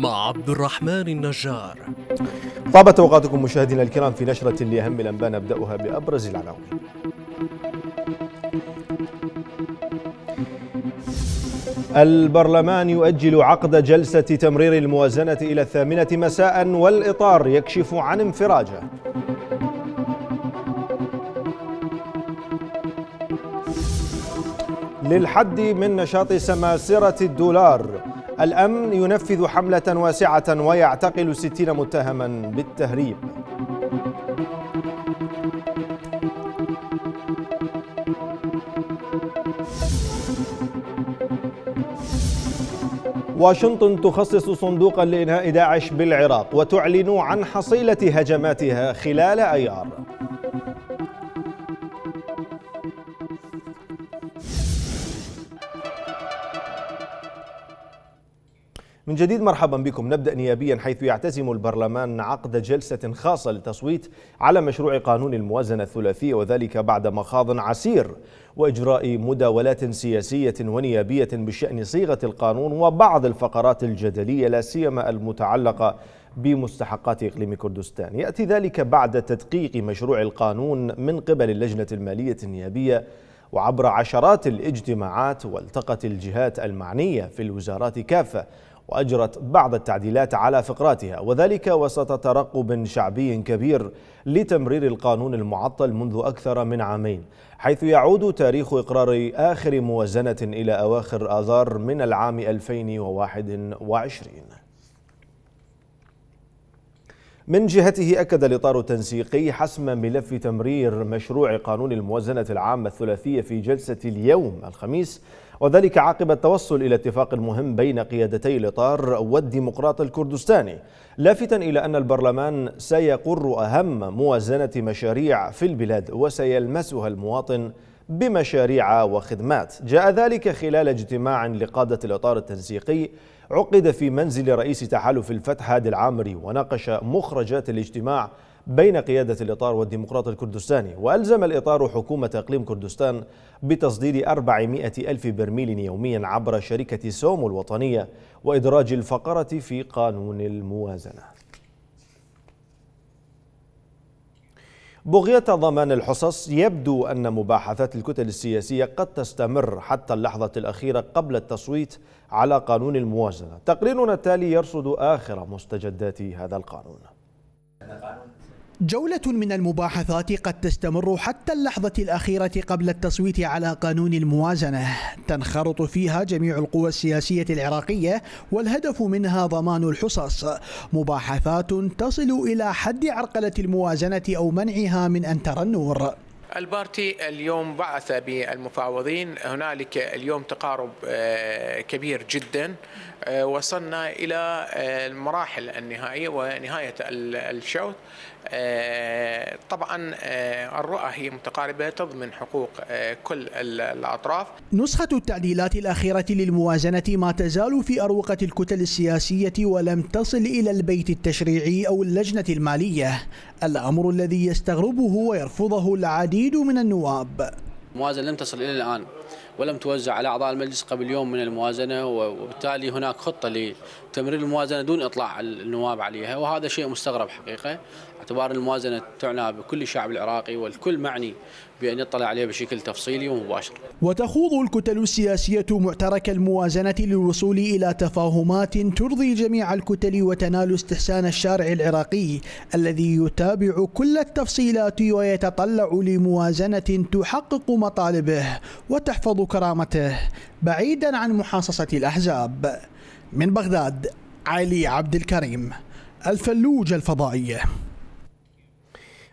مع عبد الرحمن النجار طابت اوقاتكم مشاهدينا الكرام في نشره لاهم الانباء نبداها بابرز العناوين البرلمان يؤجل عقد جلسة تمرير الموازنة إلى الثامنة مساء والإطار يكشف عن انفراجه للحد من نشاط سماسرة الدولار الأمن ينفذ حملة واسعة ويعتقل ستين متهما بالتهريب واشنطن تخصص صندوقا لإنهاء داعش بالعراق وتعلن عن حصيلة هجماتها خلال أيار من جديد مرحبا بكم نبدأ نيابيا حيث يعتزم البرلمان عقد جلسة خاصة للتصويت على مشروع قانون الموازنة الثلاثية وذلك بعد مخاض عسير وإجراء مداولات سياسية ونيابية بشأن صيغة القانون وبعض الفقرات الجدلية لا سيما المتعلقة بمستحقات إقليم كردستان يأتي ذلك بعد تدقيق مشروع القانون من قبل اللجنة المالية النيابية وعبر عشرات الاجتماعات والتقت الجهات المعنية في الوزارات كافة وأجرت بعض التعديلات على فقراتها وذلك وسط ترقب شعبي كبير لتمرير القانون المعطل منذ أكثر من عامين حيث يعود تاريخ إقرار آخر موازنة إلى أواخر آذار من العام 2021 من جهته أكد الإطار التنسيقي حسم ملف تمرير مشروع قانون الموازنة العامة الثلاثية في جلسة اليوم الخميس وذلك عقب التوصل إلى اتفاق مهم بين قيادتي الإطار والديمقراط الكردستاني لافتا إلى أن البرلمان سيقر أهم موازنة مشاريع في البلاد وسيلمسها المواطن بمشاريع وخدمات جاء ذلك خلال اجتماع لقادة الإطار التنسيقي عقد في منزل رئيس تحالف الفتح هادي العامري وناقش مخرجات الاجتماع بين قيادة الإطار والديمقراط الكردستاني وألزم الإطار حكومة إقليم كردستان بتصدير 400 ألف برميل يوميا عبر شركة سوم الوطنية وإدراج الفقرة في قانون الموازنة بغية ضمان الحصص يبدو أن مباحثات الكتل السياسية قد تستمر حتى اللحظة الأخيرة قبل التصويت على قانون الموازنة تقريرنا التالي يرصد آخر مستجدات هذا القانون جولة من المباحثات قد تستمر حتى اللحظة الأخيرة قبل التصويت على قانون الموازنة تنخرط فيها جميع القوى السياسية العراقية والهدف منها ضمان الحصص مباحثات تصل إلى حد عرقلة الموازنة أو منعها من أن ترى النور البارتي اليوم بعث بالمفاوضين هنالك اليوم تقارب آه، كبير جدا آه، وصلنا الى آه، المراحل النهائيه ونهايه الشوط آه، طبعا آه، الرؤى هي متقاربة تضمن حقوق آه، كل الأطراف نسخة التعديلات الأخيرة للموازنة ما تزال في أروقة الكتل السياسية ولم تصل إلى البيت التشريعي أو اللجنة المالية الأمر الذي يستغربه ويرفضه العديد من النواب الموازنة لم تصل إلى الآن ولم توزع على أعضاء المجلس قبل يوم من الموازنة وبالتالي هناك خطة لتمرير الموازنة دون إطلاع النواب عليها وهذا شيء مستغرب حقيقة اعتبار الموازنة تعنى بكل الشعب العراقي والكل معني بأن يطلع عليه بشكل تفصيلي ومباشر وتخوض الكتل السياسية معترك الموازنة للوصول إلى تفاهمات ترضي جميع الكتل وتنال استحسان الشارع العراقي الذي يتابع كل التفصيلات ويتطلع لموازنة تحقق مطالبه وتحفظ كرامته بعيدا عن محاصصة الأحزاب من بغداد علي عبد الكريم الفلوج الفضائية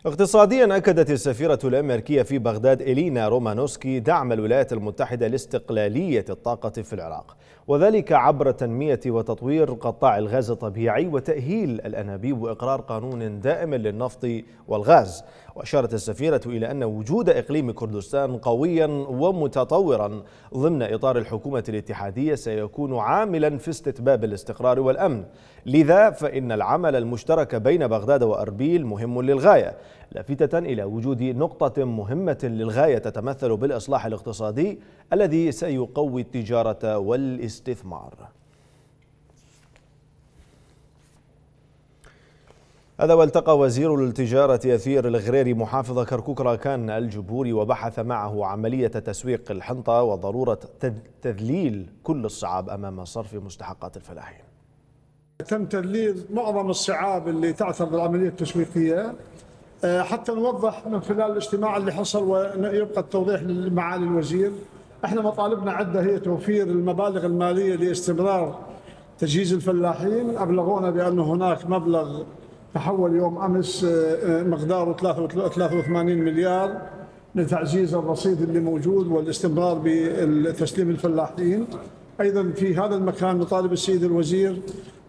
اقتصاديا أكدت السفيرة الأمريكية في بغداد إلينا رومانوسكي دعم الولايات المتحدة لاستقلالية الطاقة في العراق وذلك عبر تنمية وتطوير قطاع الغاز الطبيعي وتأهيل الأنابيب وإقرار قانون دائم للنفط والغاز وأشارت السفيرة إلى أن وجود إقليم كردستان قويا ومتطورا ضمن إطار الحكومة الاتحادية سيكون عاملا في استتباب الاستقرار والأمن لذا فإن العمل المشترك بين بغداد وأربيل مهم للغاية لافتة إلى وجود نقطة مهمة للغاية تتمثل بالإصلاح الاقتصادي الذي سيقوي التجارة والاستثمار هذا والتقى وزير التجارة أثير الغريري محافظ كركوك راكان الجبوري وبحث معه عملية تسويق الحنطة وضرورة تذليل كل الصعاب أمام صرف مستحقات الفلاحين تم تذليل معظم الصعاب اللي تعثر بالعملية التسويقية آه، حتى نوضح من خلال الاجتماع اللي حصل ويبقى التوضيح لمعالي الوزير احنا مطالبنا عدة هي توفير المبالغ المالية لاستمرار تجهيز الفلاحين أبلغونا بأن هناك مبلغ تحول يوم امس آه، آه، مقداره 83 مليار لتعزيز الرصيد اللي موجود والاستمرار بتسليم الفلاحين ايضا في هذا المكان نطالب السيد الوزير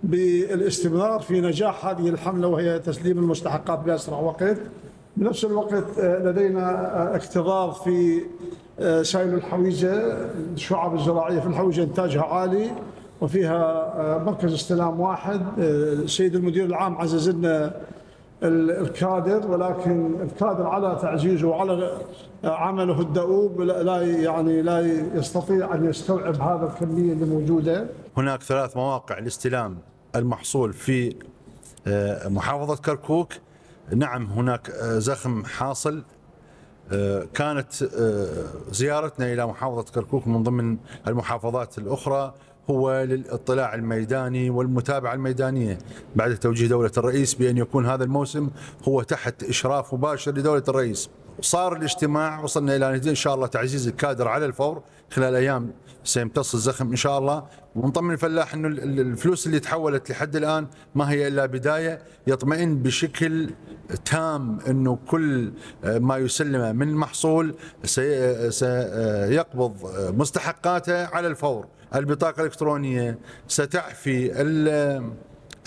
بالاستمرار في نجاح هذه الحمله وهي تسليم المستحقات باسرع وقت بنفس الوقت آه، لدينا اكتظاظ في سائل الحويجه الشعب الزراعيه في الحويجه انتاجها عالي وفيها آه، مركز استلام واحد آه، سيد المدير العام عزز لنا الكادر ولكن الكادر على تعزيزه وعلى آه، عمله الدؤوب لا يعني لا يستطيع ان يستوعب هذا الكميه اللي موجوده. هناك ثلاث مواقع لاستلام المحصول في محافظه كركوك. نعم هناك زخم حاصل كانت زيارتنا الى محافظه كركوك من ضمن المحافظات الاخرى هو للاطلاع الميداني والمتابعة الميدانية بعد توجيه دولة الرئيس بأن يكون هذا الموسم هو تحت إشراف مباشر لدولة الرئيس صار الاجتماع وصلنا الى ان شاء الله تعزيز الكادر على الفور خلال ايام سيمتص الزخم ان شاء الله ونطمن الفلاح انه الفلوس اللي تحولت لحد الان ما هي الا بدايه يطمئن بشكل تام انه كل آه، ما يسلمه من محصول سيقبض آه، آه، مستحقاته على الفور البطاقة الإلكترونية ستعفي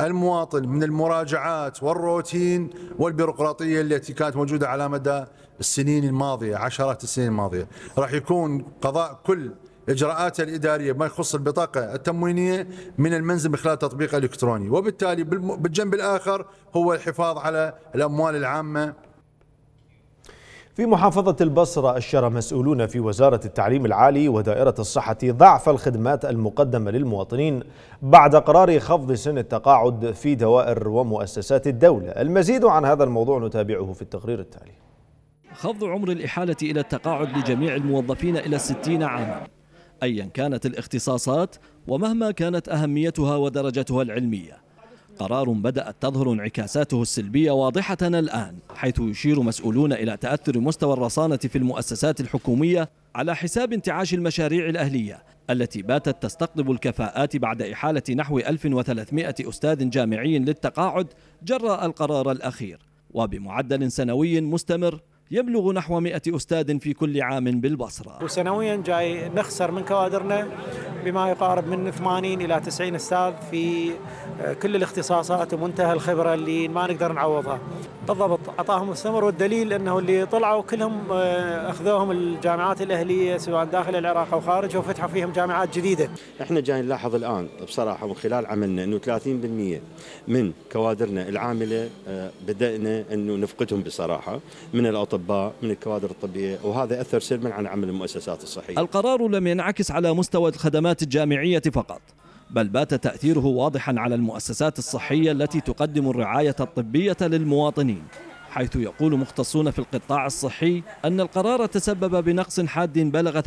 المواطن من المراجعات والروتين والبيروقراطية التي كانت موجودة على مدى السنين الماضية عشرات السنين الماضية راح يكون قضاء كل اجراءاته الاداريه ما يخص البطاقه التموينيه من المنزل من خلال تطبيق الكتروني، وبالتالي بالجنب الاخر هو الحفاظ على الاموال العامه في محافظة البصرة أشار مسؤولون في وزارة التعليم العالي ودائرة الصحة ضعف الخدمات المقدمة للمواطنين بعد قرار خفض سن التقاعد في دوائر ومؤسسات الدولة المزيد عن هذا الموضوع نتابعه في التقرير التالي خفض عمر الإحالة إلى التقاعد لجميع الموظفين إلى 60 عاما أيا كانت الاختصاصات ومهما كانت أهميتها ودرجتها العلمية قرار بدأت تظهر انعكاساته السلبية واضحة الآن حيث يشير مسؤولون إلى تأثر مستوى الرصانة في المؤسسات الحكومية على حساب انتعاش المشاريع الأهلية التي باتت تستقطب الكفاءات بعد إحالة نحو 1300 أستاذ جامعي للتقاعد جراء القرار الأخير وبمعدل سنوي مستمر يبلغ نحو 100 أستاذ في كل عام بالبصرة وسنويا جاي نخسر من كوادرنا بما يقارب من 80 إلى 90 أستاذ في آه، كل الاختصاصات ومنتهى الخبرة اللي ما نقدر نعوضها بالضبط اعطاهم الثمر والدليل انه اللي طلعوا كلهم آه، اخذوهم الجامعات الاهليه سواء داخل العراق او خارج وفتحوا فيهم جامعات جديده. احنا جايين نلاحظ الان بصراحه من خلال عملنا انه 30% من كوادرنا العامله آه، بدانا انه نفقدهم بصراحه من الاطباء من الكوادر الطبيه وهذا اثر سلبا على عمل المؤسسات الصحيه. القرار لم ينعكس على مستوى الخدمات الجامعيه فقط. بل بات تأثيره واضحا على المؤسسات الصحية التي تقدم الرعاية الطبية للمواطنين حيث يقول مختصون في القطاع الصحي أن القرار تسبب بنقص حاد بلغ 30%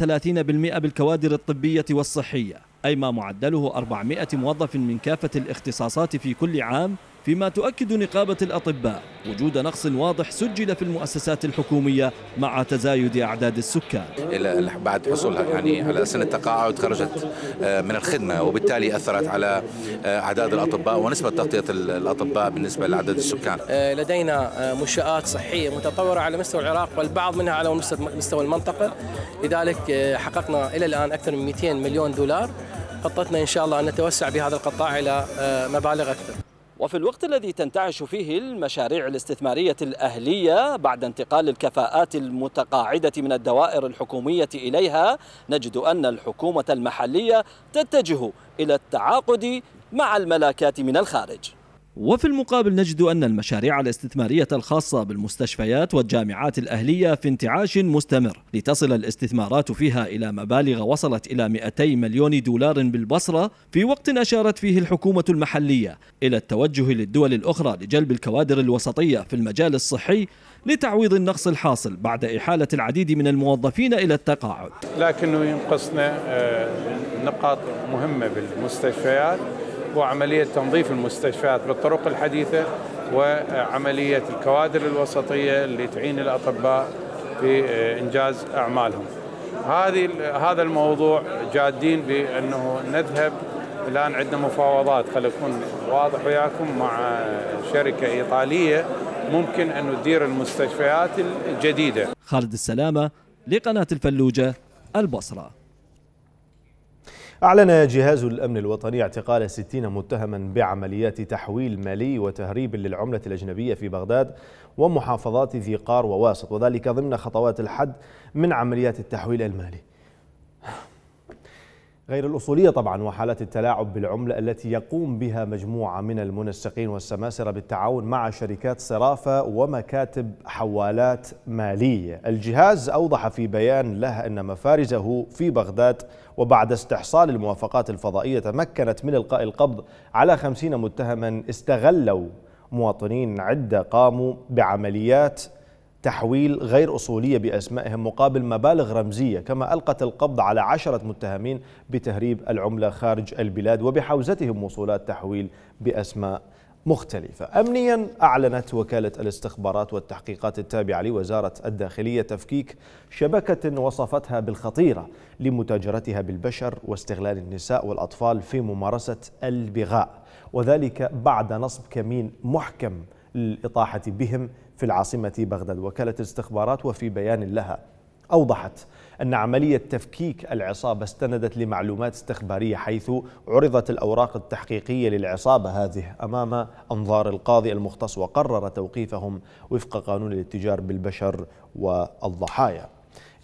بالكوادر الطبية والصحية أي ما معدله 400 موظف من كافة الاختصاصات في كل عام فيما تؤكد نقابة الأطباء وجود نقص واضح سجل في المؤسسات الحكومية مع تزايد أعداد السكان بعد حصولها يعني على سن التقاعد خرجت آه، من الخدمة وبالتالي أثرت على آه، أعداد الأطباء ونسبة تغطية الأطباء بالنسبة لعدد السكان آه، لدينا منشآت صحية متطورة على مستوى العراق والبعض منها على مستوى المنطقة لذلك حققنا إلى الآن أكثر من 200 مليون دولار خطتنا إن شاء الله أن نتوسع بهذا القطاع إلى مبالغ أكثر وفي الوقت الذي تنتعش فيه المشاريع الاستثمارية الأهلية بعد انتقال الكفاءات المتقاعدة من الدوائر الحكومية إليها نجد أن الحكومة المحلية تتجه إلى التعاقد مع الملاكات من الخارج وفي المقابل نجد أن المشاريع الاستثمارية الخاصة بالمستشفيات والجامعات الأهلية في انتعاش مستمر لتصل الاستثمارات فيها إلى مبالغ وصلت إلى 200 مليون دولار بالبصرة في وقت أشارت فيه الحكومة المحلية إلى التوجه للدول الأخرى لجلب الكوادر الوسطية في المجال الصحي لتعويض النقص الحاصل بعد إحالة العديد من الموظفين إلى التقاعد لكنه ينقصنا آه، نقاط مهمة بالمستشفيات وعملية تنظيف المستشفيات بالطرق الحديثة وعملية الكوادر الوسطية اللي تعين الأطباء في آه، إنجاز أعمالهم هذه هذا الموضوع جادين بأنه نذهب الآن عندنا مفاوضات خلي أكون واضح وياكم مع آه، شركة إيطالية ممكن أن تدير المستشفيات الجديدة خالد السلامة لقناة الفلوجة البصره أعلن جهاز الأمن الوطني اعتقال 60 متهما بعمليات تحويل مالي وتهريب للعملة الأجنبية في بغداد ومحافظات ذي قار وواسط وذلك ضمن خطوات الحد من عمليات التحويل المالي غير الأصولية طبعا وحالات التلاعب بالعملة التي يقوم بها مجموعة من المنسقين والسماسرة بالتعاون مع شركات صرافة ومكاتب حوالات مالية الجهاز أوضح في بيان له أن مفارزه في بغداد وبعد استحصال الموافقات الفضائية تمكنت من إلقاء القبض على خمسين متهما استغلوا مواطنين عدة قاموا بعمليات تحويل غير أصولية بأسمائهم مقابل مبالغ رمزية كما ألقت القبض على عشرة متهمين بتهريب العملة خارج البلاد وبحوزتهم وصولات تحويل بأسماء مختلفة أمنيا أعلنت وكالة الاستخبارات والتحقيقات التابعة لوزارة الداخلية تفكيك شبكة وصفتها بالخطيرة لمتاجرتها بالبشر واستغلال النساء والأطفال في ممارسة البغاء وذلك بعد نصب كمين محكم للإطاحة بهم في العاصمة بغداد وكالة الاستخبارات وفي بيان لها أوضحت أن عملية تفكيك العصابة استندت لمعلومات استخبارية حيث عرضت الأوراق التحقيقية للعصابة هذه أمام أنظار القاضي المختص وقرر توقيفهم وفق قانون الاتجار بالبشر والضحايا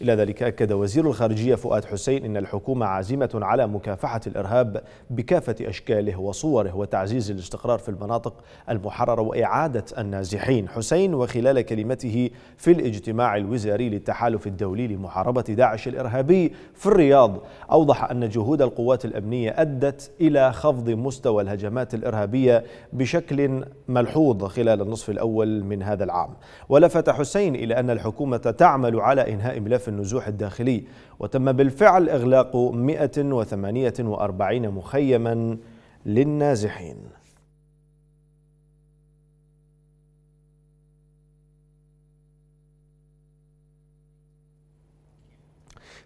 إلى ذلك أكد وزير الخارجية فؤاد حسين إن الحكومة عازمة على مكافحة الإرهاب بكافة أشكاله وصوره وتعزيز الاستقرار في المناطق المحررة وإعادة النازحين حسين وخلال كلمته في الاجتماع الوزاري للتحالف الدولي لمحاربة داعش الإرهابي في الرياض أوضح أن جهود القوات الأمنية أدت إلى خفض مستوى الهجمات الإرهابية بشكل ملحوظ خلال النصف الأول من هذا العام ولفت حسين إلى أن الحكومة تعمل على إنهاء ملف في النزوح الداخلي وتم بالفعل إغلاق 148 مخيما للنازحين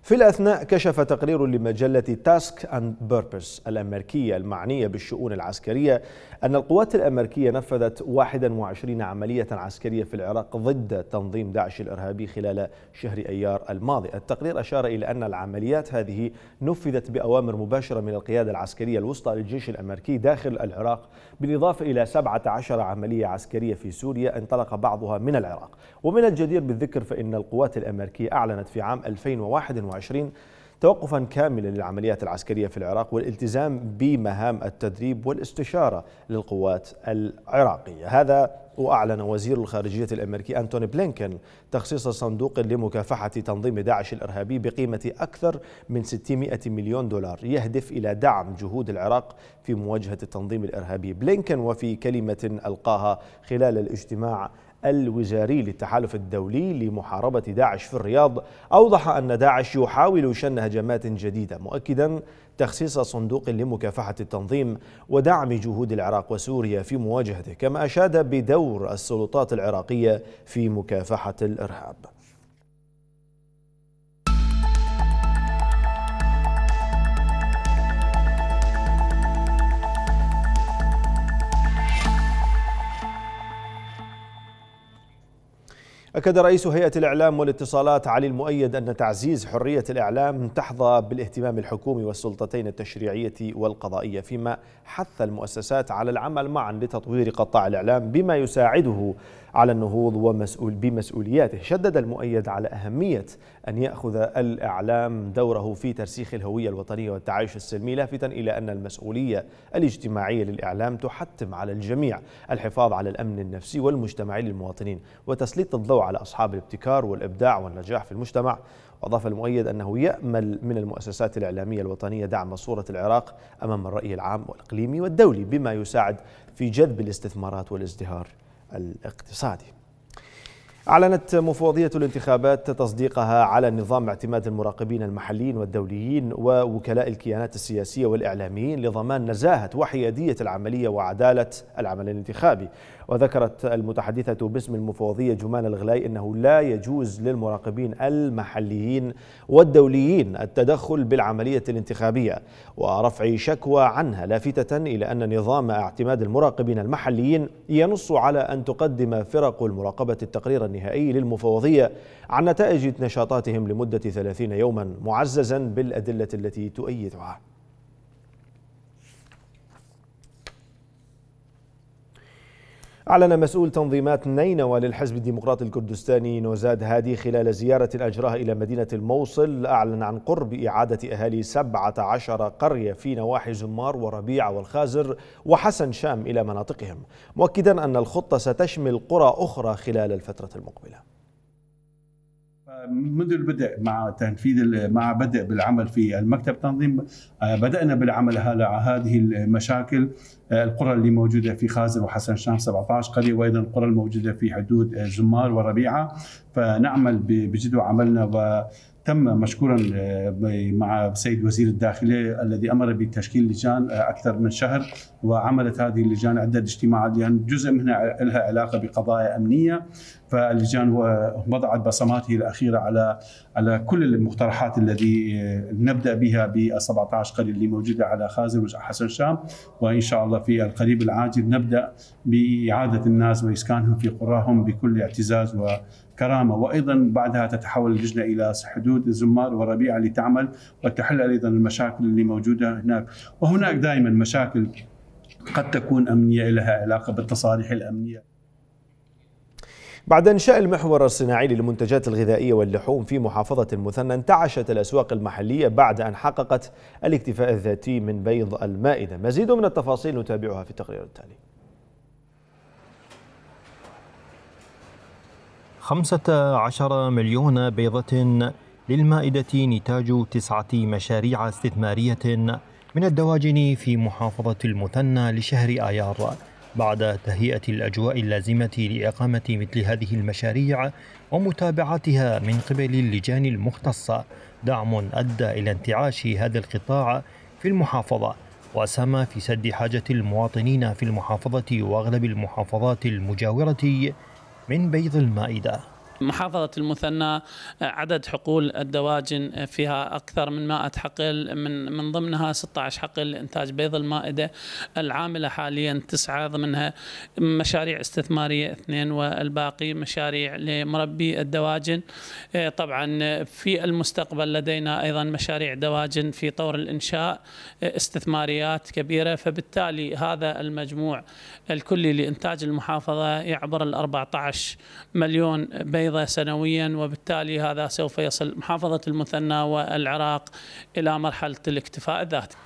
في الأثناء كشف تقرير لمجلة تاسك أند بيربس الأمريكية المعنية بالشؤون العسكرية أن القوات الأمريكية نفذت 21 عملية عسكرية في العراق ضد تنظيم داعش الإرهابي خلال شهر أيار الماضي التقرير أشار إلى أن العمليات هذه نفذت بأوامر مباشرة من القيادة العسكرية الوسطى للجيش الأمريكي داخل العراق بالإضافة إلى 17 عملية عسكرية في سوريا انطلق بعضها من العراق ومن الجدير بالذكر فإن القوات الأمريكية أعلنت في عام 2021 توقفا كاملا للعمليات العسكرية في العراق والالتزام بمهام التدريب والاستشارة للقوات العراقية هذا وأعلن وزير الخارجية الأمريكي أنتوني بلينكن تخصيص صندوق لمكافحة تنظيم داعش الإرهابي بقيمة أكثر من 600 مليون دولار يهدف إلى دعم جهود العراق في مواجهة التنظيم الإرهابي بلينكن وفي كلمة ألقاها خلال الاجتماع الوزاري للتحالف الدولي لمحاربة داعش في الرياض أوضح أن داعش يحاول شن هجمات جديدة مؤكدا تخصيص صندوق لمكافحة التنظيم ودعم جهود العراق وسوريا في مواجهته كما أشاد بدور السلطات العراقية في مكافحة الإرهاب أكد رئيس هيئة الإعلام والاتصالات علي المؤيد أن تعزيز حرية الإعلام تحظى بالاهتمام الحكومي والسلطتين التشريعية والقضائية فيما حث المؤسسات على العمل معا لتطوير قطاع الإعلام بما يساعده على النهوض ومسؤول بمسؤولياته شدد المؤيد على أهمية أن يأخذ الإعلام دوره في ترسيخ الهوية الوطنية والتعايش السلمي لافتا إلى أن المسؤولية الاجتماعية للإعلام تحتم على الجميع الحفاظ على الأمن النفسي والمجتمعي للمواطنين وتسليط الضوء على أصحاب الابتكار والإبداع والنجاح في المجتمع وأضاف المؤيد أنه يأمل من المؤسسات الإعلامية الوطنية دعم صورة العراق أمام الرأي العام والإقليمي والدولي بما يساعد في جذب الاستثمارات والازدهار الاقتصادي أعلنت مفوضية الانتخابات تصديقها على نظام اعتماد المراقبين المحليين والدوليين ووكلاء الكيانات السياسية والإعلاميين لضمان نزاهة وحيادية العملية وعدالة العمل الانتخابي وذكرت المتحدثة باسم المفوضية جمان الغلاي أنه لا يجوز للمراقبين المحليين والدوليين التدخل بالعملية الانتخابية ورفع شكوى عنها لافتة إلى أن نظام اعتماد المراقبين المحليين ينص على أن تقدم فرق المراقبة التقرير النهائي للمفوضية عن نتائج نشاطاتهم لمدة 30 يوما معززا بالأدلة التي تؤيدها أعلن مسؤول تنظيمات نينوى للحزب الديمقراطي الكردستاني نوزاد هادي خلال زيارة أجراها إلى مدينة الموصل أعلن عن قرب إعادة أهالي 17 قرية في نواحي زمار وربيع والخازر وحسن شام إلى مناطقهم مؤكدا أن الخطة ستشمل قرى أخرى خلال الفترة المقبلة منذ البدء مع تنفيذ مع بدء بالعمل في المكتب التنظيم آه، بدأنا بالعمل على هذه المشاكل آه، القرى اللي موجودة في خازن وحسن شام 17 قرية وأيضا القرى الموجودة في حدود آه، زمار وربيعة فنعمل بجدوى عملنا و تم مشكورا مع سيد وزير الداخلية الذي أمر بتشكيل لجان أكثر من شهر وعملت هذه اللجان عدة اجتماعات لأن يعني جزء منها لها علاقة بقضايا أمنية فاللجان وضعت بصماته الاخيره على على كل المقترحات الذي نبدا بها ب 17 قريه اللي موجوده على خازن حسن شام وان شاء الله في القريب العاجل نبدا باعاده الناس واسكانهم في قراهم بكل اعتزاز و كرامه وايضا بعدها تتحول اللجنه الى حدود الزمار وربيعه لتعمل وتحل ايضا المشاكل اللي موجوده هناك وهناك دائما مشاكل قد تكون امنيه لها علاقه بالتصاريح الامنيه بعد إنشاء المحور الصناعي للمنتجات الغذائية واللحوم في محافظة المثنى انتعشت الأسواق المحلية بعد أن حققت الاكتفاء الذاتي من بيض المائدة مزيد من التفاصيل نتابعها في التقرير التالي خمسة عشر مليون بيضة للمائدة نتاج تسعة مشاريع استثمارية من الدواجن في محافظة المثنى لشهر آيار بعد تهيئة الأجواء اللازمة لإقامة مثل هذه المشاريع ومتابعتها من قبل اللجان المختصة دعم أدى إلى انتعاش هذا القطاع في المحافظة واسهم في سد حاجة المواطنين في المحافظة وأغلب المحافظات المجاورة من بيض المائدة محافظة المثنى عدد حقول الدواجن فيها أكثر من 100 حقل من من ضمنها 16 حقل إنتاج بيض المائدة العاملة حاليا تسعة ضمنها مشاريع استثمارية اثنين والباقي مشاريع لمربي الدواجن آه، طبعا في المستقبل لدينا أيضا مشاريع دواجن في طور الإنشاء آه، استثماريات كبيرة فبالتالي هذا المجموع الكلي لإنتاج المحافظة يعبر ال 14 مليون بيض أيضا سنويا وبالتالي هذا سوف يصل محافظة المثنى والعراق إلى مرحلة الاكتفاء الذاتي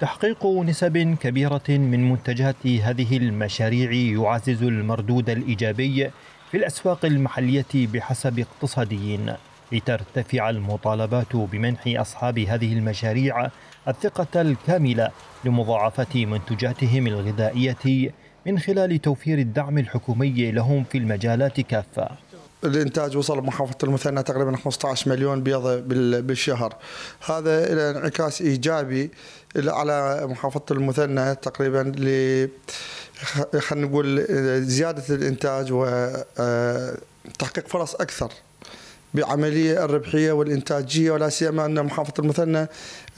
تحقيق نسب كبيرة من منتجات هذه المشاريع يعزز المردود الإيجابي في الأسواق المحلية بحسب اقتصاديين لترتفع المطالبات بمنح أصحاب هذه المشاريع الثقة الكاملة لمضاعفة منتجاتهم الغذائية من خلال توفير الدعم الحكومي لهم في المجالات كافة الانتاج وصل محافظه المثنى تقريبا 15 مليون بيضه بالشهر هذا له انعكاس ايجابي على محافظه المثنى تقريبا ل خلينا نقول زياده الانتاج وتحقيق آه، فرص اكثر بعمليه الربحيه والانتاجيه ولا سيما ان محافظه المثنى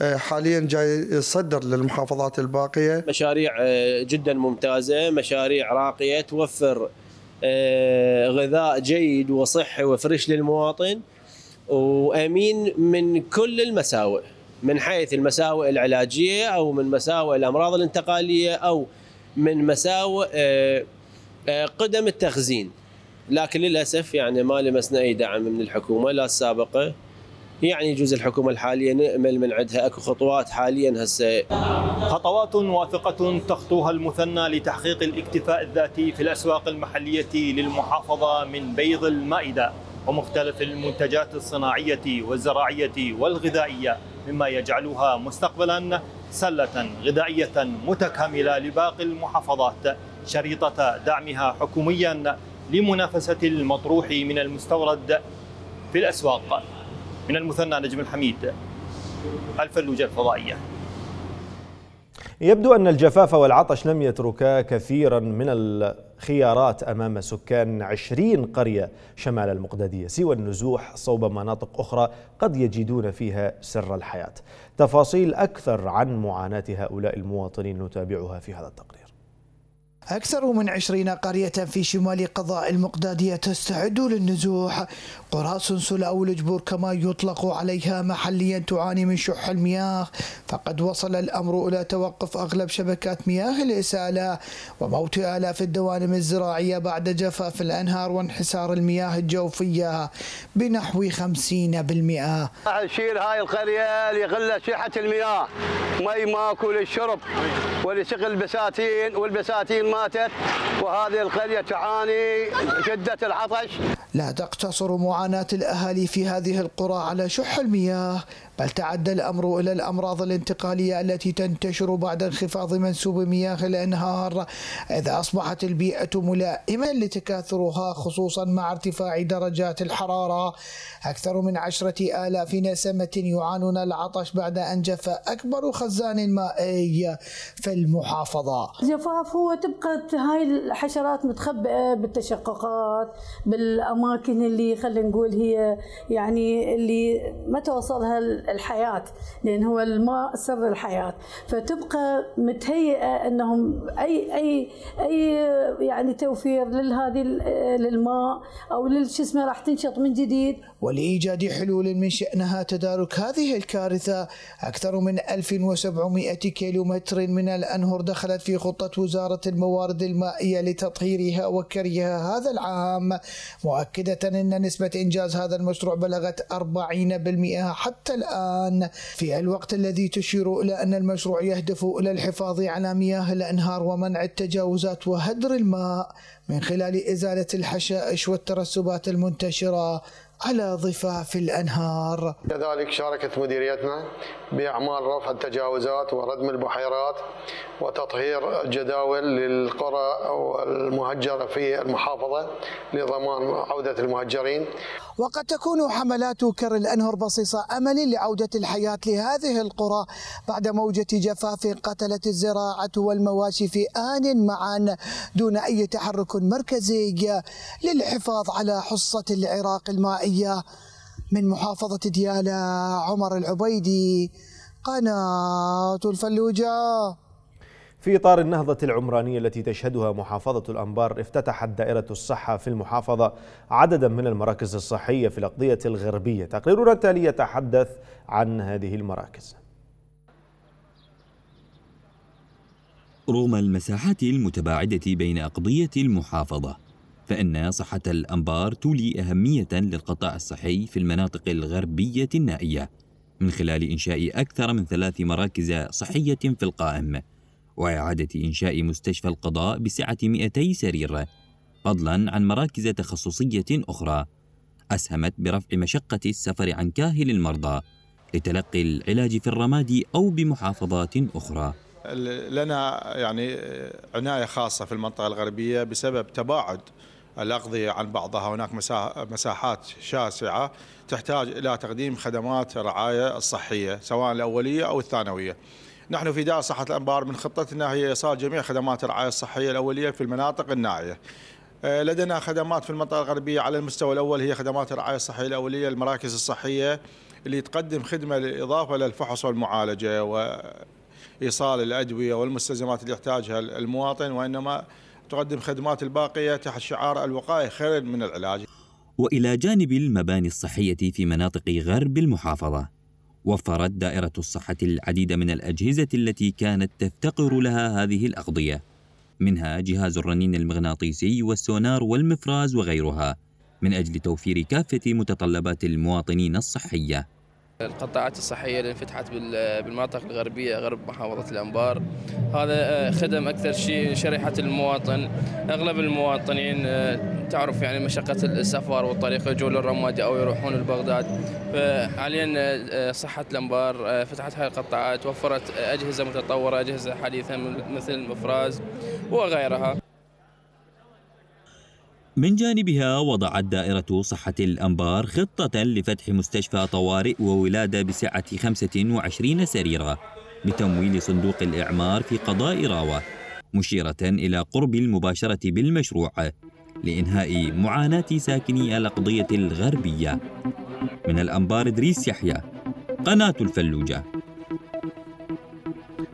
آه، حاليا جاي صدر للمحافظات الباقيه. مشاريع آه، جدا ممتازه، مشاريع راقيه توفر آه، غذاء جيد وصحي وفريش للمواطن وامين من كل المساوئ من حيث المساوئ العلاجيه او من مساوئ الامراض الانتقاليه او من مساوئ قدم التخزين. لكن للاسف يعني ما لمسنا اي دعم من الحكومه لا السابقه يعني يجوز الحكومه الحاليه نامل من عندها اكو خطوات حاليا هسه خطوات واثقه تخطوها المثنى لتحقيق الاكتفاء الذاتي في الاسواق المحليه للمحافظه من بيض المائده ومختلف المنتجات الصناعيه والزراعيه والغذائيه مما يجعلها مستقبلا سله غذائيه متكامله لباقي المحافظات شريطه دعمها حكوميا لمنافسة المطروح من المستورد في الأسواق من المثنى نجم الحميد الفلوجة الفضائية يبدو أن الجفاف والعطش لم يتركا كثيرا من الخيارات أمام سكان عشرين قرية شمال المقدادية سوى النزوح صوب مناطق أخرى قد يجدون فيها سر الحياة تفاصيل أكثر عن معاناة هؤلاء المواطنين نتابعها في هذا التقرير أكثر من عشرين قرية في شمال قضاء المقدادية تستعد للنزوح قرى سنسل أو الجبور كما يطلق عليها محليا تعاني من شح المياه فقد وصل الأمر إلى توقف أغلب شبكات مياه الإسالة وموت آلاف الدوالم الزراعية بعد جفاف الأنهار وانحسار المياه الجوفية بنحو 50% نشيل هاي القرية لغلة شحة المياه مي ماكو للشرب ولشغل البساتين والبساتين ماتت وهذه القرية تعاني شدة العطش لا تقتصر معاناة الأهالي في هذه القرى على شح المياه بل تعدى الأمر إلى الأمراض الانتقالية التي تنتشر بعد انخفاض منسوب مياه الأنهار إذا أصبحت البيئة ملائمة لتكاثرها خصوصا مع ارتفاع درجات الحرارة أكثر من عشرة آلاف نسمة يعانون العطش بعد أن جف أكبر خزان مائي في المحافظة جفاف هو تبقى هاي الحشرات متخبئة بالتشققات بالأماكن اللي خلينا نقول هي يعني اللي ما توصلها الحياه لان هو الماء سر الحياه فتبقى متهيئه انهم اي اي اي يعني توفير لهذه للماء او للشسمة اسمه راح تنشط من جديد ولايجاد حلول من شانها تدارك هذه الكارثه اكثر من 1700 كيلومتر من الانهر دخلت في خطه وزاره الموارد المائيه لتطهيرها وكريها هذا العام مؤكده ان نسبه انجاز هذا المشروع بلغت 40% حتى الان الآن في الوقت الذي تشير إلى أن المشروع يهدف إلى الحفاظ على مياه الأنهار ومنع التجاوزات وهدر الماء من خلال إزالة الحشائش والترسبات المنتشرة على ضفاف الأنهار كذلك شاركت مديريتنا بأعمال رفع التجاوزات وردم البحيرات وتطهير جداول للقرى والمهجرة في المحافظة لضمان عودة المهجرين وقد تكون حملات كر الأنهر بصيصة أمل لعودة الحياة لهذه القرى بعد موجة جفاف قتلت الزراعة والمواشي في آن معا دون أي تحرك مركزي للحفاظ على حصة العراق المائي الصحية من محافظة ديالى عمر العبيدي قناة الفلوجة في إطار النهضة العمرانية التي تشهدها محافظة الأنبار افتتحت دائرة الصحة في المحافظة عددا من المراكز الصحية في الأقضية الغربية تقريرنا التالي يتحدث عن هذه المراكز رغم المساحات المتباعدة بين أقضية المحافظة فإن صحة الأنبار تولي أهمية للقطاع الصحي في المناطق الغربية النائية من خلال إنشاء أكثر من ثلاث مراكز صحية في القائم وإعادة إنشاء مستشفى القضاء بسعة 200 سرير فضلا عن مراكز تخصصية أخرى أسهمت برفع مشقة السفر عن كاهل المرضى لتلقي العلاج في الرمادي أو بمحافظات أخرى لنا يعني عناية خاصة في المنطقة الغربية بسبب تباعد الأقضية عن بعضها هناك مساحات شاسعة تحتاج إلى تقديم خدمات الرعاية الصحية سواء الأولية أو الثانوية نحن في دار صحة الأنبار من خطتنا هي إيصال جميع خدمات الرعاية الصحية الأولية في المناطق النائية آه، لدينا خدمات في المنطقة الغربية على المستوى الأول هي خدمات الرعاية الصحية الأولية المراكز الصحية اللي تقدم خدمة بالإضافة للفحص والمعالجة وإيصال الأدوية والمستلزمات اللي يحتاجها المواطن وإنما تقدم خدمات الباقية تحت شعار الوقاية خير من العلاج وإلى جانب المباني الصحية في مناطق غرب المحافظة وفرت دائرة الصحة العديد من الأجهزة التي كانت تفتقر لها هذه الأقضية منها جهاز الرنين المغناطيسي والسونار والمفراز وغيرها من أجل توفير كافة متطلبات المواطنين الصحية القطاعات الصحيه اللي انفتحت بالمناطق الغربيه غرب محافظه الانبار هذا آه، خدم اكثر شيء شريحه المواطن اغلب المواطنين آه، تعرف يعني مشقه السفر والطريق يجون للرمادي او يروحون لبغداد فحاليا آه، صحه الانبار فتحت هاي القطاعات وفرت اجهزه متطوره اجهزه حديثه مثل المفراز وغيرها من جانبها وضعت دائرة صحة الأنبار خطة لفتح مستشفى طوارئ وولادة بسعة 25 سريرة بتمويل صندوق الإعمار في قضاء راوة مشيرة إلى قرب المباشرة بالمشروع لإنهاء معاناة ساكني الأقضية الغربية من الأنبار إدريس يحيى قناة الفلوجة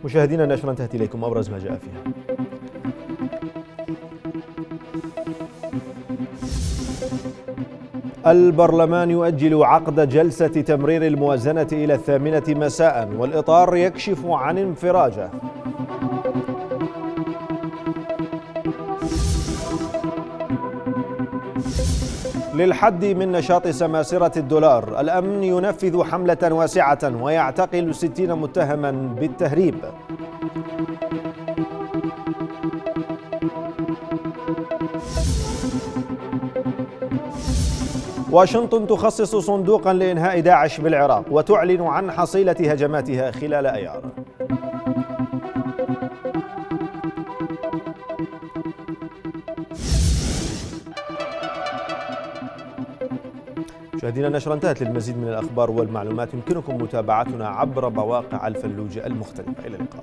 مشاهدينا النشرة انتهت إليكم أبرز ما جاء فيها البرلمان يؤجل عقد جلسة تمرير الموازنة إلى الثامنة مساء والإطار يكشف عن انفراجه للحد من نشاط سماسرة الدولار الأمن ينفذ حملة واسعة ويعتقل ستين متهما بالتهريب واشنطن تخصص صندوقا لإنهاء داعش بالعراق وتعلن عن حصيلة هجماتها خلال أيار مشاهدينا النشر انتهت للمزيد من الأخبار والمعلومات يمكنكم متابعتنا عبر مواقع الفلوجة المختلفة إلى اللقاء